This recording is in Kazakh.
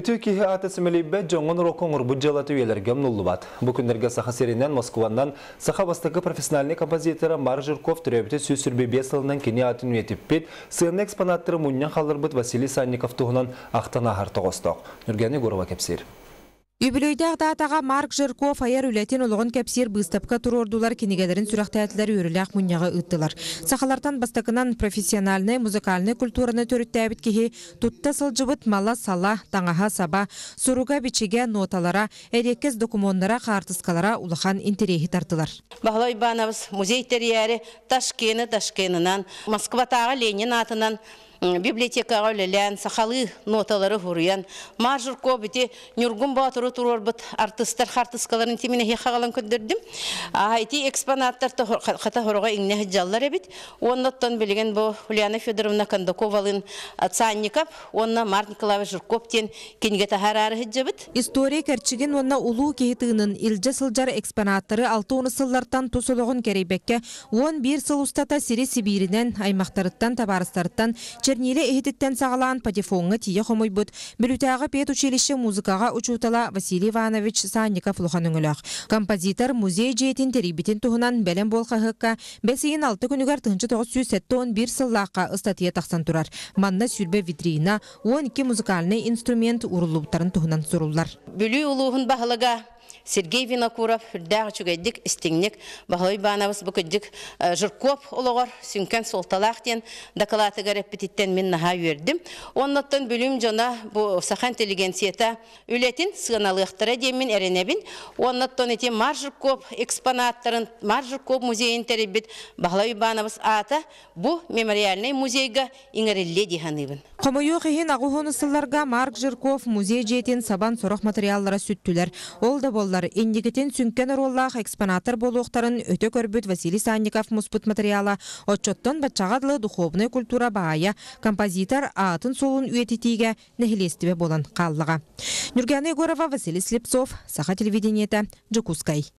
Үті кейі атысы мүлейбет жоңын рокоңыр бұджалаты өйелерге мұнылы бат. Бүкіндерге саха серінен Москваннан саха бастығы профессиональный композиторы Мар Жирков түребіті сөз сүрбе бесылынан кені атын өтіп бет, экспонаттыры мұннен қалдыр бұд Василий Санников тұғынан ақтана ғарты ғостық. Нүргені Горова кепсер. Үбілөйді датаға Марк Жерков аяр үләтен ұлығын кәпсер бұстапқа тұр ордулар кенегелерін әтілер өріләқ мұнняға ұттылар. Сақалартан бастакынан профессиональны, музыкальны культураны төріттәбіт кеге сылжыбыт мала сала, таңаға саба, сұруға бичеге ноталара, әреккіз докумонлара, қартысқалара улыхан интерейі тартылар. Бағлай музей Ленин атынан библиотека өлелән, сахалы ноталары хуруян. Маржыр бити нюргун батыры турорбыт артистар хартыскаларын теміне хеқағалан көндірдім. Айти экспонаттар қата хорога иңне жаллар әбіт. Оннаттан білген бу Ульяна Федоровна Кандаковалын Цанникап, онна Март Николаевич Жирковтен кенге тахарары хеджабыт. История кәрчіген онна улуу кейтігінің илджі сылжар экспонаттары 6-10 сыллардан тусылығын кәрейбекке 11 сыл ұстата сири Сибиринен аймақтарыттан табарыстарыттан Черниле эһититтен сагалаан патефонга тие хомойбут. Білутағы пет училище музыкаға учутала Василий Иванович Санников лухан өңөлөх. Композитор музей жейтин терибитин бәлім бәлем болхахыкка бәсейін алты күнүгәр тынчы тогыз жүз сеттон бир сыллаакка тақсан турар. Манна сүрбе витрина он музыкальный инструмент урулуптарын туһунан суруллар. Бүлү ұлығын бағылыға Сергей Винокуров, үрдәғі чүгәйдік істіңнік, бағылай бағанабыз бүкіддік э, жұркоп ұлығыр. сүнкен солталақтен ден докладыға репетиттен мен наға үйердім. Оннаттан бүлім жона бұл сақан интеллигенцията үлетін сығыналықтыра демін әренебін. Оннаттан әте мар жұркоп экспонаттарын, мар жұркоп музейін тәребет бағылай бағанабыз ата бұл мемориальный музейгі иңірелле дейханыбын. Қомойу қиын ағуғынысыларға Марк Жирков музей жетен сабан сұрық материаллары сүттілер. Ол да боллар, ендігітен сүнкен ороллақ экспонатор болуқтарын өте көрбіт Василий Санников мұспыт материала, отчоттон батчағадлы духовны культура баая, композитор атын солын үйететеге нәхілестіве болан қаллыға. Нүргені Егорова, Василий Слепцов, Саха телевидениеті, Джекускай.